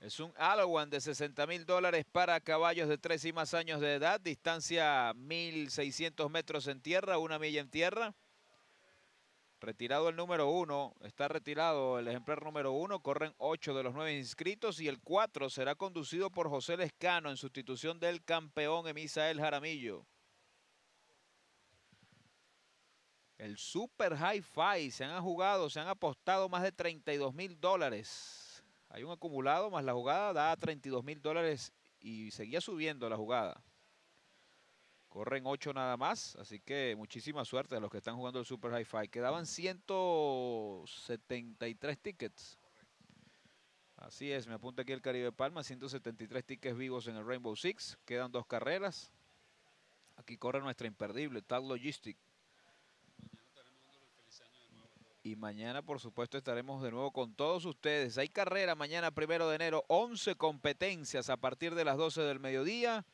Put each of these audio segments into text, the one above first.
Es un Allowan de 60 mil dólares para caballos de 3 y más años de edad. Distancia 1.600 metros en tierra, una milla en tierra. Retirado el número uno, está retirado el ejemplar número uno. corren ocho de los nueve inscritos y el 4 será conducido por José Lescano en sustitución del campeón Emisael Jaramillo. El Super High Five se han jugado, se han apostado más de 32 mil dólares. Hay un acumulado más la jugada, da 32 mil dólares y seguía subiendo la jugada. Corren 8 nada más, así que muchísima suerte a los que están jugando el Super High fi Quedaban 173 tickets. Así es, me apunta aquí el Caribe Palma, 173 tickets vivos en el Rainbow Six. Quedan dos carreras. Aquí corre nuestra imperdible, Tag Logistic. Y mañana, por supuesto, estaremos de nuevo con todos ustedes. Hay carrera mañana, primero de enero, 11 competencias a partir de las 12 del mediodía.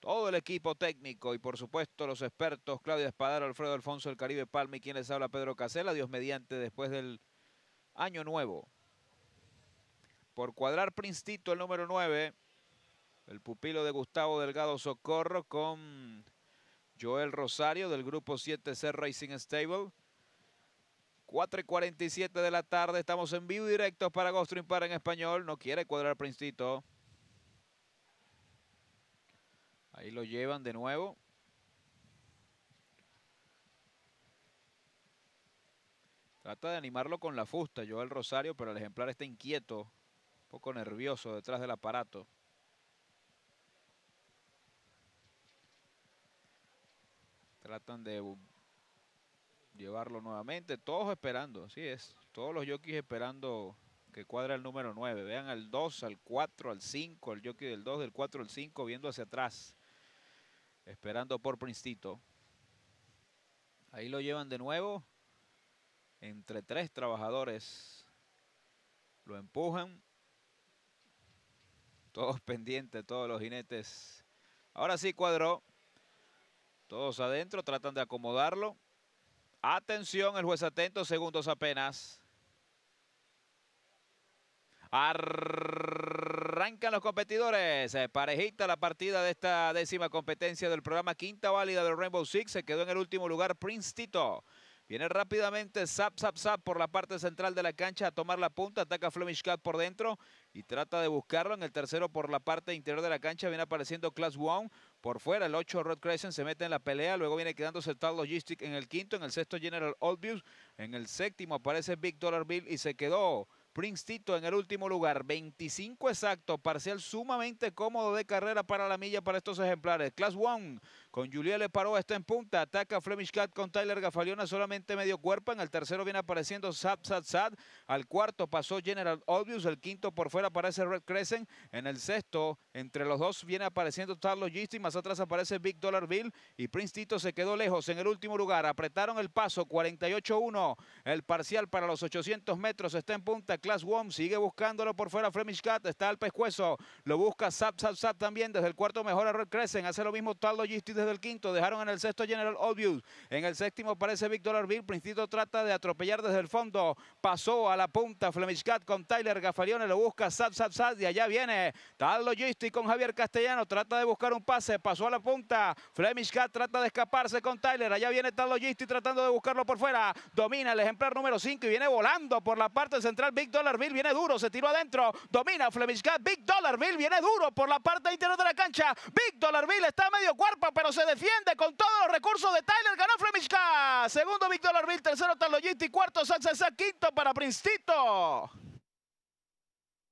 Todo el equipo técnico y, por supuesto, los expertos Claudia Espadar, Alfredo Alfonso del Caribe Palma y quien les habla, Pedro Casela. Dios mediante, después del año nuevo. Por cuadrar Prinstito, el número 9, el pupilo de Gustavo Delgado Socorro con Joel Rosario del grupo 7C Racing Stable. 4 y 47 de la tarde, estamos en vivo directo para Ghost para en español. No quiere cuadrar Princito. Ahí lo llevan de nuevo. Trata de animarlo con la fusta, Joel Rosario, pero el ejemplar está inquieto, un poco nervioso detrás del aparato. Tratan de llevarlo nuevamente. Todos esperando, así es. Todos los jockeys esperando que cuadre el número 9. Vean al 2, al 4, al 5, el jockey del 2, del 4, al 5, viendo hacia atrás. Esperando por Princito. Ahí lo llevan de nuevo. Entre tres trabajadores. Lo empujan. Todos pendientes, todos los jinetes. Ahora sí cuadró. Todos adentro, tratan de acomodarlo. Atención, el juez atento, segundos apenas. Arrancan los competidores. Eh, parejita la partida de esta décima competencia del programa Quinta Válida del Rainbow Six. Se quedó en el último lugar Prince Tito. Viene rápidamente Zap, Zap, Zap por la parte central de la cancha a tomar la punta. Ataca Flemish Cat por dentro y trata de buscarlo. En el tercero por la parte interior de la cancha viene apareciendo Class One. Por fuera el 8 Rod Crescent se mete en la pelea. Luego viene quedándose Tal Logistic en el quinto. En el sexto General views En el séptimo aparece Big Dollar Bill y se quedó Prince Tito en el último lugar, 25 exacto, parcial sumamente cómodo de carrera para la milla para estos ejemplares. Class One, con Julia paró está en punta, ataca Flemish Cat con Tyler Gafaliona solamente medio cuerpo, en el tercero viene apareciendo Zap Zap Sad, al cuarto pasó General Obvious, el quinto por fuera aparece Red Crescent, en el sexto entre los dos viene apareciendo ...Tarlo y más atrás aparece Big Dollar Bill y Prince Tito se quedó lejos en el último lugar, apretaron el paso 48-1, el parcial para los 800 metros está en punta. Class Sigue buscándolo por fuera Flemish Cat. Está al pescuezo. Lo busca Zap Zap Zap también. Desde el cuarto mejor Red Crescent. Hace lo mismo Tal Logistic desde el quinto. Dejaron en el sexto General Obvious. En el séptimo aparece Víctor Arvil. Principito trata de atropellar desde el fondo. Pasó a la punta Flemish Cat con Tyler Gafalione Lo busca Zap Zap Zap. y allá viene Tal Logistic con Javier Castellano. Trata de buscar un pase. Pasó a la punta. Flemish Cat trata de escaparse con Tyler. Allá viene Tal Logistic tratando de buscarlo por fuera. Domina el ejemplar número 5 y viene volando por la parte central Víctor. Bill viene duro, se tiró adentro, domina Flemish Cat, Big Dollarville viene duro por la parte interior de la cancha, Big Dollarville está medio cuerpo, pero se defiende con todos los recursos de Tyler, ganó Flemish segundo Big Dollarville, tercero y cuarto Saxaxa, quinto para Princito.